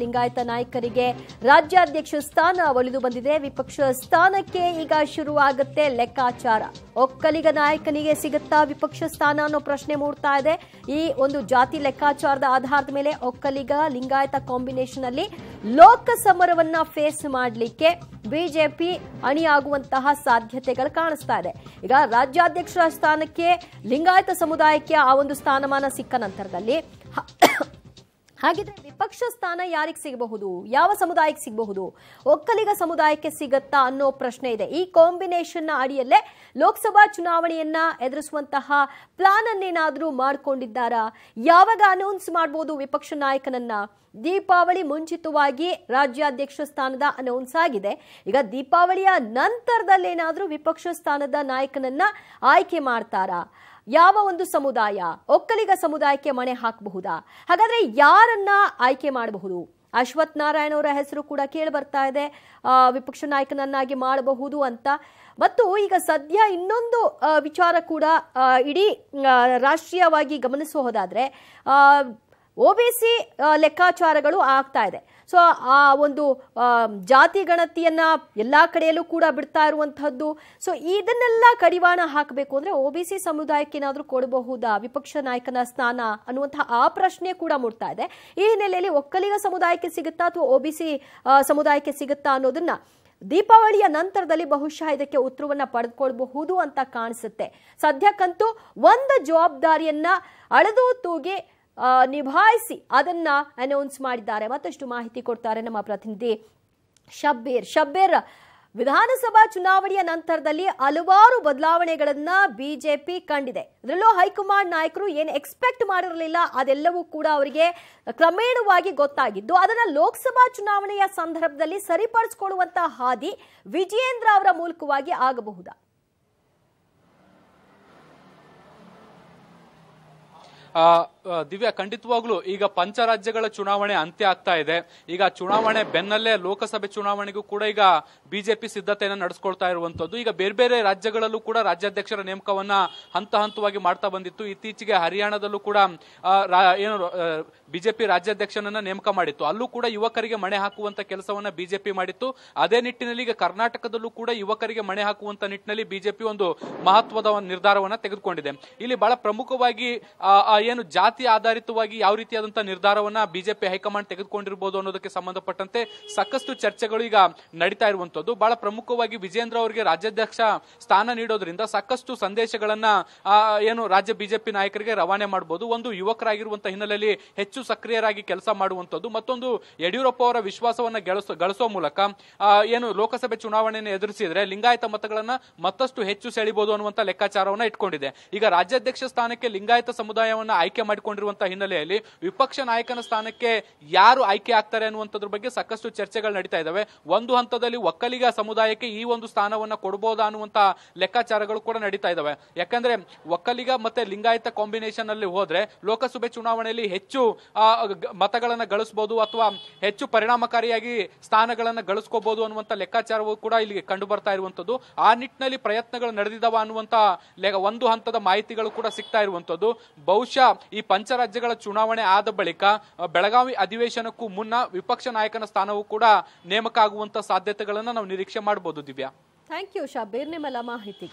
ಲಿಂಗಾಯತ ನಾಯಕರಿಗೆ ರಾಜ್ಯಾಧ್ಯಕ್ಷ ಸ್ಥಾನ ಒಲಿದು ಬಂದಿದೆ ವಿಪಕ್ಷ ಸ್ಥಾನಕ್ಕೆ ಈಗ ಶುರುವಾಗುತ್ತೆ ಲೆಕ್ಕಾಚಾರ ಒಕ್ಕಲಿಗ ನಾಯಕನಿಗೆ ಸಿಗುತ್ತಾ ವಿಪಕ್ಷ ಸ್ಥಾನ ಅನ್ನೋ ಪ್ರಶ್ನೆ ಮೂಡ್ತಾ ಇದೆ ಈ ಒಂದು ಜಾತಿ ಲೆಕ್ಕಾಚಾರದ ಆಧಾರದ ಮೇಲೆ ಒಕ್ಕಲಿಗ ಲಿಂಗಾಯತ ಕಾಂಬಿನೇಷನ್ ಅಲ್ಲಿ ಲೋಕ ಸಮರವನ್ನ ಫೇಸ್ ಮಾಡಲಿಕ್ಕೆ ಬಿಜೆಪಿ ಅಣಿಯಾಗುವಂತಹ ಸಾಧ್ಯತೆಗಳು ಕಾಣಿಸ್ತಾ ಇದೆ ಈಗ ರಾಜ್ಯಾಧ್ಯಕ್ಷರ ಸ್ಥಾನಕ್ಕೆ ಲಿಂಗಾಯತ ಸಮುದಾಯಕ್ಕೆ ಆ ಒಂದು ಸ್ಥಾನಮಾನ ಸಿಕ್ಕ ನಂತರದಲ್ಲಿ ಹಾಗಿದ್ರೆ ವಿಪಕ್ಷ ಸ್ಥಾನ ಯಾರಿಗೆ ಸಿಗಬಹುದು ಯಾವ ಸಮುದಾಯಕ್ಕೆ ಸಿಗಬಹುದು ಒಕ್ಕಲಿಗ ಸಮುದಾಯಕ್ಕೆ ಸಿಗತ್ತಾ ಅನ್ನೋ ಪ್ರಶ್ನೆ ಇದೆ ಈ ಕಾಂಬಿನೇಷನ್ನ ಅಡಿಯಲ್ಲೇ ಲೋಕಸಭಾ ಚುನಾವಣೆಯನ್ನ ಎದುರಿಸುವಂತಹ ಪ್ಲಾನ್ ಅನ್ನೇನಾದರೂ ಮಾಡಿಕೊಂಡಿದ್ದಾರಾ ಯಾವಾಗ ಅನೌನ್ಸ್ ಮಾಡಬಹುದು ವಿಪಕ್ಷ ನಾಯಕನನ್ನ ದೀಪಾವಳಿ ಮುಂಚಿತವಾಗಿ ರಾಜ್ಯಾಧ್ಯಕ್ಷ ಸ್ಥಾನದ ಅನೌನ್ಸ್ ಆಗಿದೆ ಈಗ ದೀಪಾವಳಿಯ ನಂತರದಲ್ಲೇನಾದರೂ ವಿಪಕ್ಷ ಸ್ಥಾನದ ನಾಯಕನನ್ನ ಆಯ್ಕೆ ಮಾಡ್ತಾರಾ ಯಾವ ಒಂದು ಸಮುದಾಯ ಒಕ್ಕಲಿಗ ಸಮುದಾಯಕ್ಕೆ ಮಣೆ ಹಾಕಬಹುದಾ ಹಾಗಾದ್ರೆ ಯಾರನ್ನ ಆಯ್ಕೆ ಮಾಡಬಹುದು ಅಶ್ವಥ್ ನಾರಾಯಣ ಅವರ ಹೆಸರು ಕೂಡ ಕೇಳಿ ಬರ್ತಾ ಇದೆ ವಿಪಕ್ಷ ನಾಯಕನನ್ನಾಗಿ ಮಾಡಬಹುದು ಅಂತ ಮತ್ತು ಈಗ ಸದ್ಯ ಇನ್ನೊಂದು ವಿಚಾರ ಕೂಡ ಇಡೀ ರಾಷ್ಟ್ರೀಯವಾಗಿ ಆ ಒ ಬಿ ಸಿ ಲೆಕ್ಕಾಚಾರಗಳು ಆಗ್ತಾ ಇದೆ ಸೊ ಆ ಒಂದು ಜಾತಿ ಗಣತಿಯನ್ನು ಎಲ್ಲ ಕಡೆಯಲ್ಲೂ ಕೂಡ ಬಿಡ್ತಾ ಇರುವಂಥದ್ದು ಸೊ ಇದನ್ನೆಲ್ಲ ಕಡಿವಾಣ ಹಾಕಬೇಕು ಅಂದರೆ ಒ ಬಿ ಸಿ ಸಮುದಾಯಕ್ಕೆ ಏನಾದರೂ ಕೊಡಬಹುದಾ ವಿಪಕ್ಷ ನಾಯಕನ ಸ್ಥಾನ ಅನ್ನುವಂತಹ ಆ ಪ್ರಶ್ನೆ ಕೂಡ ಮೂಡ್ತಾ ಇದೆ ಈ ಹಿನ್ನೆಲೆಯಲ್ಲಿ ಒಕ್ಕಲಿಗ ಸಮುದಾಯಕ್ಕೆ ಸಿಗುತ್ತಾ ಅಥವಾ ಒ ಬಿ ಸಿ ಸಮುದಾಯಕ್ಕೆ ಸಿಗುತ್ತಾ ಅನ್ನೋದನ್ನ ದೀಪಾವಳಿಯ ನಂತರದಲ್ಲಿ ಬಹುಶಃ ಇದಕ್ಕೆ ಉತ್ತರವನ್ನು ಪಡೆದುಕೊಳ್ಬಹುದು ಅಂತ ಕಾಣಿಸುತ್ತೆ ಸದ್ಯಕ್ಕಂತೂ ಒಂದು ಜವಾಬ್ದಾರಿಯನ್ನ ಅಳೆದು ತೂಗಿ ನಿಭಾಯಿಸಿ ಅದನ್ನ ಅನೌನ್ಸ್ ಮಾಡಿದ್ದಾರೆ ಮತ್ತಷ್ಟು ಮಾಹಿತಿ ಕೊಡ್ತಾರೆ ನಮ್ಮ ಪ್ರತಿನಿಧಿ ಶಬ್ಬೀರ್ ಶಬ್ಬೀರ್ ವಿಧಾನಸಭಾ ಚುನಾವಣೆಯ ನಂತರದಲ್ಲಿ ಹಲವಾರು ಬದಲಾವಣೆಗಳನ್ನ ಬಿಜೆಪಿ ಕಂಡಿದೆ ಅದರಲ್ಲೂ ಹೈಕಮಾಂಡ್ ನಾಯಕರು ಏನು ಎಕ್ಸ್ಪೆಕ್ಟ್ ಮಾಡಿರಲಿಲ್ಲ ಅದೆಲ್ಲವೂ ಕೂಡ ಅವರಿಗೆ ಕ್ರಮೇಣವಾಗಿ ಗೊತ್ತಾಗಿದ್ದು ಅದನ್ನು ಲೋಕಸಭಾ ಚುನಾವಣೆಯ ಸಂದರ್ಭದಲ್ಲಿ ಸರಿಪಡಿಸಿಕೊಳ್ಳುವಂತಹ ಹಾದಿ ವಿಜಯೇಂದ್ರ ಅವರ ಮೂಲಕವಾಗಿ ಆಗಬಹುದಾ ದಿವ್ಯ ಖಂಡಿತವಾಗ್ಲು ಈಗ ಪಂಚರಾಜ್ಯಗಳ ಚುನಾವಣೆ ಅಂತ್ಯ ಆಗ್ತಾ ಇದೆ ಈಗ ಚುನಾವಣೆ ಬೆನ್ನಲ್ಲೇ ಲೋಕಸಭೆ ಚುನಾವಣೆಗೂ ಕೂಡ ಈಗ ಬಿಜೆಪಿ ಸಿದ್ಧತೆಯನ್ನು ನಡೆಸ್ಕೊಳ್ತಾ ಇರುವಂತದ್ದು ಈಗ ಬೇರೆ ಬೇರೆ ರಾಜ್ಯಗಳಲ್ಲೂ ಕೂಡ ರಾಜ್ಯಾಧ್ಯಕ್ಷರ ನೇಮಕವನ್ನ ಹಂತ ಹಂತವಾಗಿ ಮಾಡ್ತಾ ಬಂದಿತ್ತು ಇತ್ತೀಚೆಗೆ ಹರಿಯಾಣದಲ್ಲೂ ಕೂಡ ಏನು ಬಿಜೆಪಿ ರಾಜ್ಯಾಧ್ಯಕ್ಷನನ್ನ ನೇಮಕ ಮಾಡಿತ್ತು ಅಲ್ಲೂ ಕೂಡ ಯುವಕರಿಗೆ ಮಣೆ ಹಾಕುವಂತ ಕೆಲಸವನ್ನ ಬಿಜೆಪಿ ಮಾಡಿತ್ತು ಅದೇ ನಿಟ್ಟಿನಲ್ಲಿ ಈಗ ಕರ್ನಾಟಕದಲ್ಲೂ ಕೂಡ ಯುವಕರಿಗೆ ಮಣೆ ಹಾಕುವಂತ ನಿಟ್ಟಿನಲ್ಲಿ ಬಿಜೆಪಿ ಒಂದು ಮಹತ್ವದ ನಿರ್ಧಾರವನ್ನ ತೆಗೆದುಕೊಂಡಿದೆ ಇಲ್ಲಿ ಬಹಳ ಪ್ರಮುಖವಾಗಿ ಏನು ಜಾತಿ ಆಧಾರಿತವಾಗಿ ಯಾವ ರೀತಿಯಾದಂತಹ ನಿರ್ಧಾರವನ್ನ ಬಿಜೆಪಿ ಹೈಕಮಾಂಡ್ ತೆಗೆದುಕೊಂಡಿರ್ಬೋದು ಅನ್ನೋದಕ್ಕೆ ಸಂಬಂಧಪಟ್ಟಂತೆ ಸಾಕಷ್ಟು ಚರ್ಚೆಗಳು ಈಗ ನಡೀತಾ ಇರುವಂತದ್ದು ಬಹಳ ಪ್ರಮುಖವಾಗಿ ವಿಜೇಂದ್ರ ಅವರಿಗೆ ರಾಜ್ಯಾಧ್ಯಕ್ಷ ಸ್ಥಾನ ನೀಡೋದ್ರಿಂದ ಸಾಕಷ್ಟು ಸಂದೇಶಗಳನ್ನ ಏನು ರಾಜ್ಯ ಬಿಜೆಪಿ ನಾಯಕರಿಗೆ ರವಾನೆ ಮಾಡಬಹುದು ಒಂದು ಯುವಕರಾಗಿರುವಂತಹ ಹಿನ್ನೆಲೆಯಲ್ಲಿ ಹೆಚ್ಚು ಸಕ್ರಿಯರಾಗಿ ಕೆಲಸ ಮಾಡುವಂತದ್ದು ಮತ್ತೊಂದು ಯಡಿಯೂರಪ್ಪ ಅವರ ವಿಶ್ವಾಸವನ್ನ ಗಳಿಸುವ ಮೂಲಕ ಏನು ಲೋಕಸಭೆ ಚುನಾವಣೆಯನ್ನು ಎದುರಿಸಿದ್ರೆ ಲಿಂಗಾಯತ ಮತಗಳನ್ನ ಮತ್ತಷ್ಟು ಹೆಚ್ಚು ಸೆಳಿಬಹುದು ಅನ್ನುವಂತ ಲೆಕ್ಕಾಚಾರವನ್ನ ಇಟ್ಕೊಂಡಿದೆ ಈಗ ರಾಜ್ಯಾಧ್ಯಕ್ಷ ಸ್ಥಾನಕ್ಕೆ ಲಿಂಗಾಯತ ಸಮುದಾಯವನ್ನ ಅವರನ್ನ ಆಯ್ಕೆ ಮಾಡಿಕೊಂಡಿರುವಂತಹ ಹಿನ್ನೆಲೆಯಲ್ಲಿ ವಿಪಕ್ಷ ನಾಯಕನ ಸ್ಥಾನಕ್ಕೆ ಯಾರು ಆಯ್ಕೆ ಆಗ್ತಾರೆ ಅನ್ನುವಂಥದ್ರ ಬಗ್ಗೆ ಸಾಕಷ್ಟು ಚರ್ಚೆಗಳು ನಡೀತಾ ಇದ್ದಾವೆ ಒಂದು ಹಂತದಲ್ಲಿ ಒಕ್ಕಲಿಗ ಸಮುದಾಯಕ್ಕೆ ಈ ಒಂದು ಸ್ಥಾನವನ್ನ ಕೊಡಬಹುದಾ ಅನ್ನುವಂತಹ ಲೆಕ್ಕಾಚಾರಗಳು ಕೂಡ ನಡೀತಾ ಇದ್ದಾವೆ ಯಾಕಂದ್ರೆ ಒಕ್ಕಲಿಗ ಮತ್ತೆ ಲಿಂಗಾಯತ ಕಾಂಬಿನೇಷನ್ ಅಲ್ಲಿ ಹೋದ್ರೆ ಲೋಕಸಭೆ ಚುನಾವಣೆಯಲ್ಲಿ ಹೆಚ್ಚು ಮತಗಳನ್ನ ಗಳಿಸಬಹುದು ಅಥವಾ ಹೆಚ್ಚು ಪರಿಣಾಮಕಾರಿಯಾಗಿ ಸ್ಥಾನಗಳನ್ನ ಗಳಿಸ್ಕೋಬಹುದು ಅನ್ನುವಂಥ ಲೆಕ್ಕಾಚಾರವು ಕೂಡ ಇಲ್ಲಿ ಕಂಡು ಬರ್ತಾ ಇರುವಂತದ್ದು ಆ ನಿಟ್ಟಿನಲ್ಲಿ ಪ್ರಯತ್ನಗಳು ನಡೆದಿದ್ದಾವ ಅನ್ನುವಂತ ಒಂದು ಹಂತದ ಮಾಹಿತಿಗಳು ಕೂಡ ಸಿಗ್ತಾ ಇರುವಂತದ್ದು ಬಹುಶಃ ಈ ಪಂಚರಾಜ್ಯಗಳ ಚುನಾವಣೆ ಆದ ಬಳಿಕ ಬೆಳಗಾವಿ ಅಧಿವೇಶನಕ್ಕೂ ಮುನ್ನ ವಿಪಕ್ಷ ನಾಯಕನ ಸ್ಥಾನವೂ ಕೂಡ ನೇಮಕ ಆಗುವಂತಹ ಸಾಧ್ಯತೆಗಳನ್ನ ನಾವು ನಿರೀಕ್ಷೆ ಮಾಡಬಹುದು ದಿವ್ಯಾ ಥ್ಯಾಂಕ್ ಯು ಶಾ ನಿಮ್ಮಲ್ಲ ಮಾಹಿತಿ